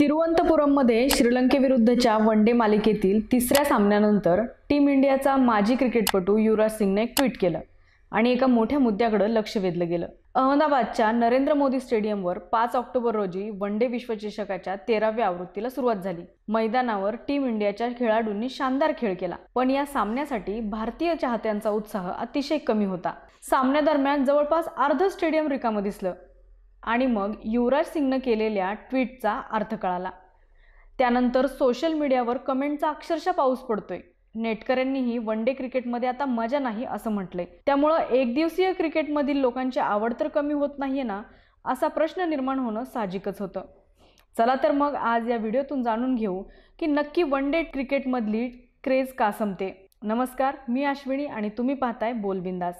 तिरुवनंतपुरममध्ये श्रीलंकेविरुद्धच्या one day मालिकेतील तिसऱ्या सामन्यानंतर टीम इंडियाचा माजी क्रिकेटपटू युवराज सिंगने ट्विट केलं आणि एका मोठ्या मुद्द्याकडे लक्ष वेधलं गेलं अहमदाबादच्या नरेंद्र मोदी स्टेडियमवर पाच ऑक्टोबर रोजी वन डे विश्वचषकाच्या तेराव्या आवृत्तीला सुरुवात झाली मैदानावर टीम इंडियाच्या खेळाडूंनी शानदार खेळ केला पण या सामन्यासाठी भारतीय चाहत्यांचा उत्साह अतिशय कमी होता सामन्यादरम्यान जवळपास अर्ध स्टेडियम रिकामं दिसलं आणि मग युवराज सिंगनं केलेल्या ट्विटचा अर्थ कळाला त्यानंतर सोशल मीडियावर कमेंटचा अक्षरशः पाऊस पडतोय नेटकऱ्यांनीही वन डे क्रिकेटमध्ये आता मजा नाही असं म्हटलंय त्यामुळं एकदिवसीय क्रिकेटमधील लोकांची आवड तर कमी होत नाहीये ना असा प्रश्न निर्माण होणं साहजिकच होतं चला तर मग आज या व्हिडिओतून जाणून घेऊ की नक्की वन डे क्रिकेटमधली क्रेज का संपते नमस्कार मी अश्विनी आणि तुम्ही पाहताय बोलबिंदास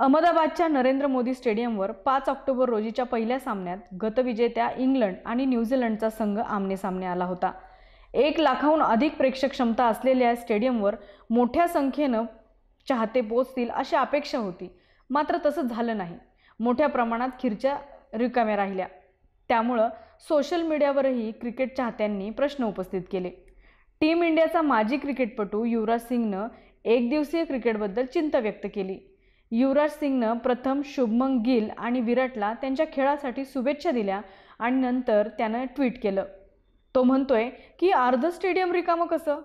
अहमदाबादच्या नरेंद्र मोदी स्टेडियमवर पाच ऑक्टोबर रोजीच्या पहिल्या सामन्यात गतविजेत्या इंग्लंड आणि न्यूझीलंडचा संघ आमने सामने आला होता एक लाखाहून अधिक प्रेक्षक क्षमता असलेल्या स्टेडियमवर मोठ्या संख्येनं चाहते पोचतील अशी अपेक्षा होती मात्र तसं झालं नाही मोठ्या प्रमाणात खिरच्या रिकाम्या राहिल्या त्यामुळं सोशल मीडियावरही क्रिकेट चाहत्यांनी प्रश्न उपस्थित केले टीम इंडियाचा माजी क्रिकेटपटू युवराज सिंगनं एकदिवसीय क्रिकेटबद्दल चिंता व्यक्त केली युवराज सिंगनं प्रथम शुभमंग गिल आणि विराटला त्यांच्या खेळासाठी शुभेच्छा दिल्या आणि नंतर त्यानं ट्विट केलं तो म्हणतोय की अर्ध स्टेडियम रिकामं कसं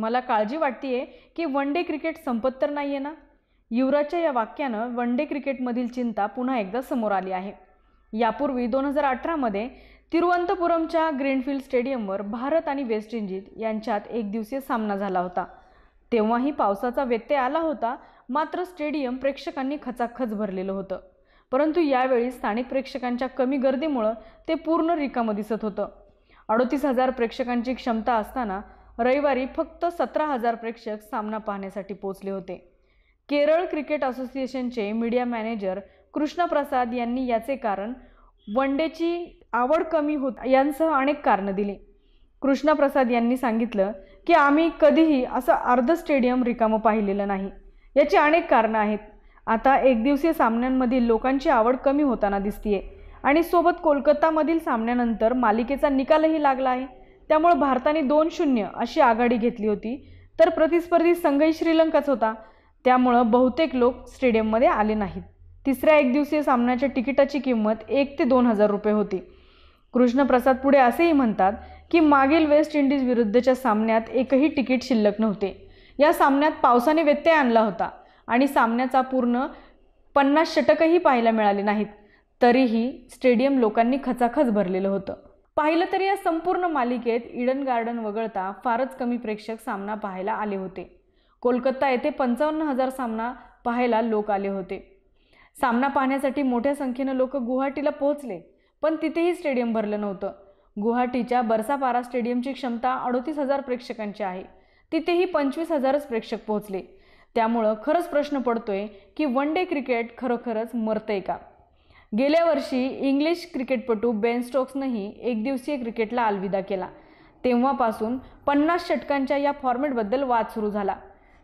मला काळजी वाटतीये की वन डे क्रिकेट संपत तर नाही आहे ना युवराजच्या या वाक्यानं वन डे क्रिकेटमधील चिंता पुन्हा एकदा समोर आली आहे यापूर्वी दोन हजार अठरामध्ये तिरुवनंतपुरमच्या ग्रीनफील्ड स्टेडियमवर भारत आणि वेस्ट इंडिज यांच्यात एक दिवसीय सामना झाला होता तेव्हाही पावसाचा व्यत्यय आला होता मात्र स्टेडियम प्रेक्षकांनी खचाखच भरलेलं होतं परंतु यावेळी स्थानिक प्रेक्षकांच्या कमी गर्दीमुळं ते पूर्ण रिकामं दिसत होतं अडोतीस हजार प्रेक्षकांची क्षमता असताना रविवारी फक्त सतरा हजार प्रेक्षक सामना पाहण्यासाठी पोचले होते केरळ क्रिकेट असोसिएशनचे मीडिया मॅनेजर कृष्णाप्रसाद यांनी याचे कारण वनडेची आवड कमी होत यांसह अनेक कारणं दिली कृष्णप्रसाद यांनी सांगितलं की आम्ही कधीही असं अर्ध स्टेडियम रिकामं पाहिलेलं नाही याची अनेक कारणं आहेत आता एकदिवसीय सामन्यांमधील लोकांची आवड कमी होताना दिसतीये आणि सोबत कोलकातामधील सामन्यानंतर मालिकेचा निकालही लागला आहे त्यामुळे भारताने दोन शून्य अशी आघाडी घेतली होती तर प्रतिस्पर्धी संघही श्रीलंकाच होता त्यामुळं बहुतेक लोक स्टेडियममध्ये आले नाहीत तिसऱ्या एकदिवसीय सामन्याच्या तिकिटाची किंमत एक ते दोन हजार रुपये होती कृष्णप्रसाद पुढे असेही म्हणतात की मागील वेस्ट इंडिज विरुद्धच्या सामन्यात एकही तिकीट शिल्लक नव्हते या सामन्यात पावसाने व्यत्यय आणला होता आणि सामन्याचा पूर्ण पन्नास षटकही पाहायला मिळाले नाहीत तरीही स्टेडियम लोकांनी खचाखच भरलेलं होतं पाहिलं तरी या संपूर्ण मालिकेत इडन गार्डन वगळता फारच कमी प्रेक्षक सामना पाहायला आले होते कोलकाता येथे पंचावन्न हजार सामना पाहायला लोक आले होते सामना पाहण्यासाठी मोठ्या संख्येनं लोक गुवाहाटीला पोहोचले पण तिथेही स्टेडियम भरलं नव्हतं गुवाहाटीच्या बरसापारा स्टेडियमची क्षमता अडोतीस हजार प्रेक्षकांची आहे तिथेही पंचवीस हजारच प्रेक्षक पोहोचले त्यामुळं खरंच प्रश्न पडतोय की वन डे क्रिकेट खरोखरच मरतंय का गेल्या वर्षी इंग्लिश क्रिकेटपटू बेन स्टोक्सनंही एकदिवसीय क्रिकेटला अलविदा केला तेव्हापासून पन्नास षटकांच्या या फॉर्मॅटबद्दल वाद सुरू झाला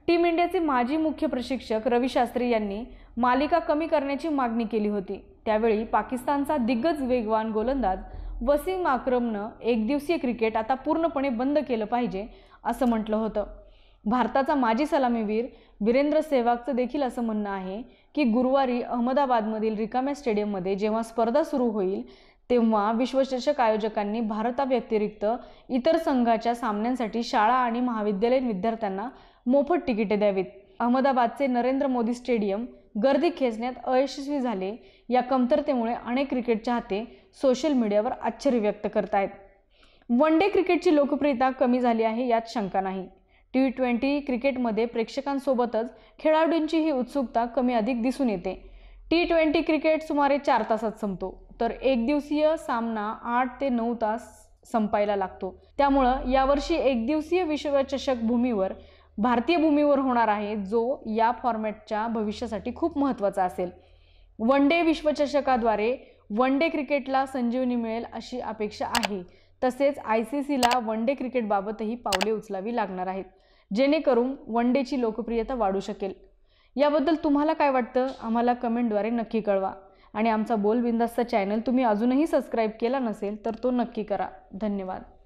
टीम इंडियाचे माजी मुख्य प्रशिक्षक रवी शास्त्री यांनी मालिका कमी करण्याची मागणी केली होती त्यावेळी पाकिस्तानचा दिग्गज वेगवान गोलंदाज वसीम आक्रमनं एकदिवसीय क्रिकेट आता पूर्णपणे बंद केलं पाहिजे असं म्हटलं होतं भारताचा माजी सलामीवीर वीरेंद्र सेहवागचं देखील असं म्हणणं आहे की गुरुवारी अहमदाबादमधील रिकाम्या स्टेडियममध्ये जेव्हा स्पर्धा सुरू होईल तेव्हा विश्वचषक आयोजकांनी भारताव्यतिरिक्त इतर संघाच्या सामन्यांसाठी शाळा आणि महाविद्यालयीन विद्यार्थ्यांना मोफत तिकिटे द्यावीत अहमदाबादचे नरेंद्र मोदी स्टेडियम गर्दी खेचण्यात अयशस्वी झाले या कमतरतेमुळे अनेक क्रिकेट चाहते सोशल मीडियावर आश्चर्य व्यक्त करत आहेत वन डे क्रिकेटची लोकप्रियता कमी झाली आहे यात शंका नाही टी ट्वेंटी क्रिकेटमध्ये प्रेक्षकांसोबतच खेळाडूंची ही उत्सुकता कमी अधिक दिसून येते टी ट्वेंटी क्रिकेट सुमारे चार तासात संपतो तर एक दिवसीय सामना आठ ते नऊ तास संपायला लागतो त्यामुळं यावर्षी एक दिवसीय विश्वचषक भूमीवर भारतीय भूमीवर होणार आहे जो या फॉर्मॅटच्या भविष्यासाठी खूप महत्त्वाचा असेल वन डे विश्वचषकाद्वारे वन डे क्रिकेटला संजीवनी मिळेल अशी अपेक्षा आहे तसेच आय सी सीला वन डे क्रिकेटबाबतही पावले उचलावी लागणार आहेत जेणेकरून वन डेची लोकप्रियता वाढू शकेल याबद्दल तुम्हाला काय वाटतं आम्हाला कमेंटद्वारे नक्की कळवा आणि आमचा बोलबिंदासचा चॅनल तुम्ही अजूनही सबस्क्राईब केला नसेल तर तो नक्की करा धन्यवाद